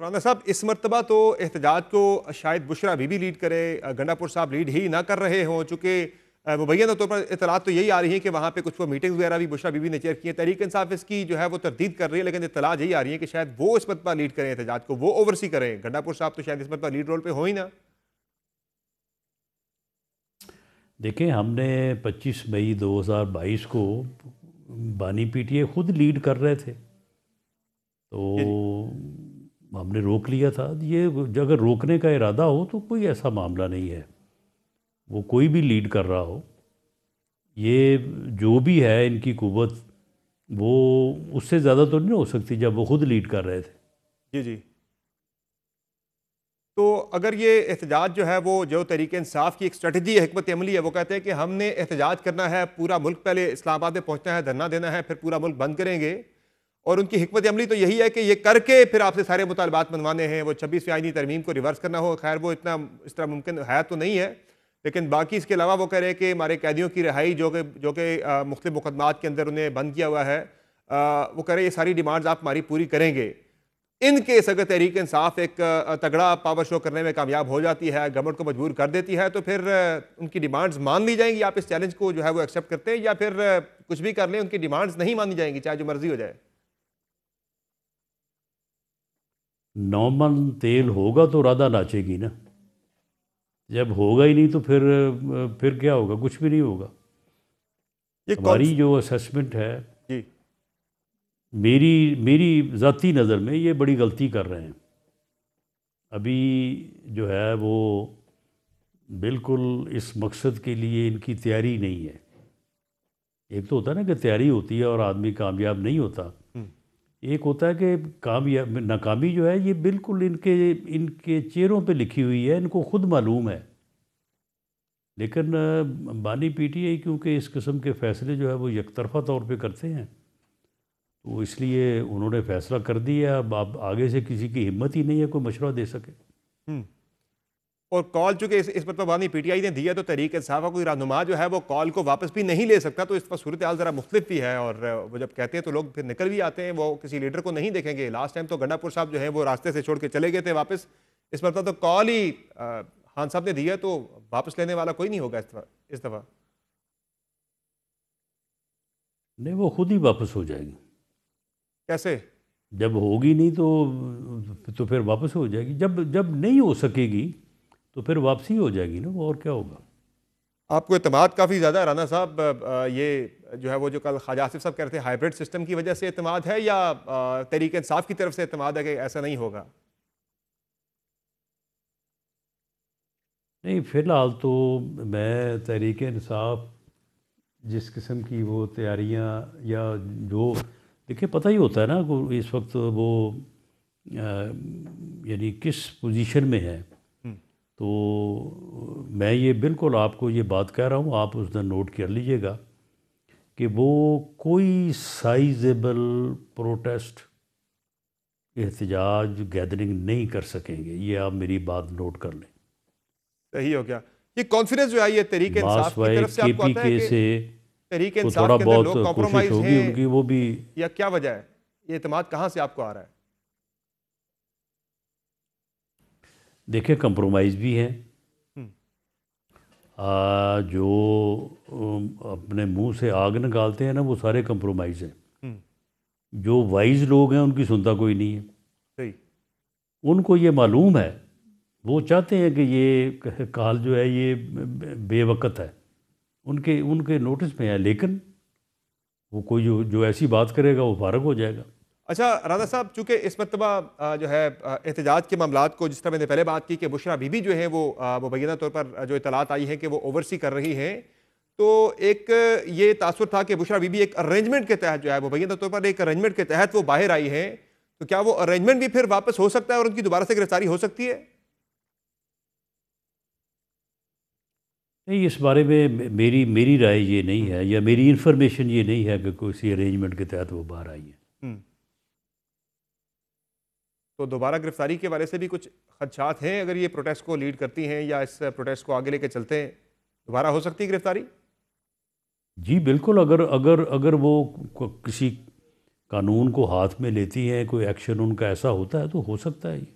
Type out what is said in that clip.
राना साहब इस मरतबा तो एहतजाज को शायद बुशरा भी लीड करे गंडापुर साहब लीड ही ना कर रहे हों चूँकि मुबैया तौर पर इतलात तो यही आ रही है कि वहाँ पर कुछ वो मीटिंग्स वगैरह भी बुशरा बीबी ने चेयर की हैं तहरीक इंसाफ इसकी जो है वो तरदीद कर रही है लेकिन इतलात यही आ रही है कि शायद वो इस मरतबा लीड करें एहतजाज को वो ओवरसी करें गंडापुर साहब तो शायद इस मरतबा लीड रोल पर हो ही ना देखें हमने पच्चीस मई दो हज़ार बाईस को बानी ए खुद लीड कर रहे थे तो हमने रोक लिया था ये अगर रोकने का इरादा हो तो कोई ऐसा मामला नहीं है वो कोई भी लीड कर रहा हो ये जो भी है इनकी कुवत वो उससे ज़्यादा तो नहीं हो सकती जब वो खुद लीड कर रहे थे जी जी तो अगर ये एहतजाज जो है वो जो तरीके इंसाफ की एक स्ट्रेटजी हमत अमली है वो कहते हैं कि हमने एहतजाज करना है पूरा मुल्क पहले इस्लामाबाद में पहुँचना है धरना देना है फिर पूरा मुल्क बंद करेंगे और उनकी हमत अमली तो यही है कि ये करके फिर आपसे सारे मुतालबात मनवाने हैं वो छब्बीस आइनी तरमीम को रिवर्स करना हो खैर वो इतना इस तरह मुमकिन है तो नहीं है लेकिन बाकी इसके अलावा वो कह रहे हैं कि हमारे कैदियों की रहाई जो कि जो कि मुख्तु मुकदमात के अंदर उन्हें बंद किया हुआ है आ, वो कह रहे हैं ये सारी डिमांड्स आप हमारी पूरी करेंगे इन केस अगर तहरीक इंसाफ एक तगड़ा पावर शो करने में कामयाब हो जाती है गवर्नमेंट को मजबूर कर देती है तो फिर उनकी डिमांड्स मान ली जाएंगी आप इस चैलेंज को जो है वो एक्सेप्ट करते हैं या फिर कुछ भी कर लें उनकी डिमांड्स नहीं मानी जाएंगी चाहे जो मर्जी हो जाए नॉर्मल तेल होगा तो राधा नाचेगी ना जब होगा ही नहीं तो फिर फिर क्या होगा कुछ भी नहीं होगा ये हमारी जो असेसमेंट है जी मेरी मेरी ज़ाती नज़र में ये बड़ी गलती कर रहे हैं अभी जो है वो बिल्कुल इस मकसद के लिए इनकी तैयारी नहीं है एक तो होता है ना कि तैयारी होती है और आदमी कामयाब नहीं होता एक होता है कि कामयाब नाकामी जो है ये बिल्कुल इनके इनके चेहरों पे लिखी हुई है इनको खुद मालूम है लेकिन बानी आई क्योंकि इस किस्म के फ़ैसले जो है वो यकतरफा तौर पे करते हैं तो इसलिए उन्होंने फ़ैसला कर दिया अब आप आगे से किसी की हिम्मत ही नहीं है कोई मशवरा दे सके और कॉल चूंकि इस, इस पर बानी तो पीटीआई ने दिया तो तहरीक इंसाफा कोई रहनुमा जो है वो कॉल को वापस भी नहीं ले सकता तो इस पर सूरत हाल ज़रा मुख्तफ भी है और वो जब कहते हैं तो लोग फिर निकल भी आते हैं वो किसी लीडर को नहीं देखेंगे लास्ट टाइम तो गंडापुर साहब जो है वो रास्ते से छोड़ के चले गए थे वापस इस पर तो, तो कॉल ही खान साहब ने दिया तो वापस लेने वाला कोई नहीं होगा इस दफ़ा नहीं वो खुद ही वापस हो जाएगी कैसे जब होगी नहीं तो तो फिर वापस हो जाएगी जब जब नहीं हो सकेगी तो फिर वापसी हो जाएगी ना वो और क्या होगा आपको अतमाद काफ़ी ज़्यादा है राना साहब ये जो है वो जो कल ख्वाजा आसिफ साहब कह रहे थे हाइब्रिड सिस्टम की वजह से अतमाद है या तहरीक इंसाफ की तरफ से अतमाद है कि ऐसा नहीं होगा नहीं फ़िलहाल तो मैं तहरीक इंसाफ जिस किस्म की वो तैयारियाँ या जो देखिए पता ही होता है ना इस वक्त वो यानी किस पोजीशन में है तो मैं ये बिल्कुल आपको ये बात कह रहा हूँ आप उस दिन नोट कर लीजिएगा कि वो कोई साइजेबल प्रोटेस्ट एहतजाज गैदरिंग नहीं कर सकेंगे ये आप मेरी बात नोट कर लें सही हो गया ये कॉन्फिडेंस जो आई है तरीके इंसाफ की तरफ से आपको आता है कि से तरीके तो इंसाफ के अंदर लोग कॉम्प्रोमाइज हैं उनकी वो भी या क्या वजह है ये एतमाद कहाँ से आपको आ रहा है देखिए कंप्रोमाइज़ भी है हम्म। आ, जो अपने मुंह से आग निकालते हैं ना वो सारे कंप्रोमाइज़ हैं हम्म। जो वाइज लोग हैं उनकी सुनता कोई नहीं है सही उनको ये मालूम है वो चाहते हैं कि ये काल जो है ये बेवकत है उनके उनके नोटिस में है लेकिन वो कोई जो जो ऐसी बात करेगा वो फारग हो जाएगा अच्छा राधा साहब चूँकि इस मरतबा जो है एहतजाज के मामला को जिस तरह मैंने पहले बात की कि बुशरा बीबी जो है वो मुबैना तौर पर जो इतलात आई है कि वो ओवरसी कर रही हैं तो एक ये तासर था कि बुशरा बीबी एक अरेंजमेंट के तहत जो है मुबैना तौर पर एक अरेंजमेंट के तहत वो बाहर आई हैं तो क्या वो अरेंजमेंट भी फिर वापस हो सकता है और उनकी दोबारा से गिरफ्तारी हो सकती है नहीं इस बारे में मेरी मेरी राय ये नहीं है या मेरी इन्फॉर्मेशन ये नहीं है कि किसी अरेंजमेंट के तहत वो बाहर आई है हम्म। तो दोबारा गिरफ्तारी के बारे से भी कुछ खदशात हैं अगर ये प्रोटेस्ट को लीड करती हैं या इस प्रोटेस्ट को आगे लेके चलते हैं दोबारा हो सकती है गिरफ्तारी जी बिल्कुल अगर अगर अगर वो किसी कानून को हाथ में लेती हैं कोई एक्शन उनका ऐसा होता है तो हो सकता है